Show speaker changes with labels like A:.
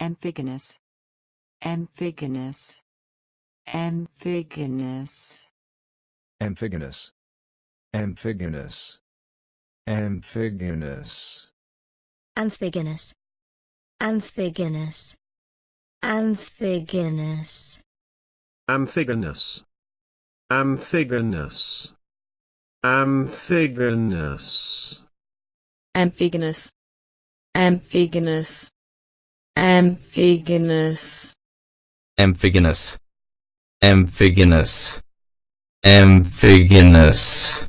A: Amphigonus, Amphigonus, Amphigonus,
B: Amphigonus, Amphigonus,
A: Amphigonus, Amphigonus, Amphigonus,
C: Amphigonus, Amphigonus, Amphigonus,
D: Amphigonus, Amphigonus, Amphigonus. Amphigenous.
E: Amphigenous. Amphigenous. Amphigenous.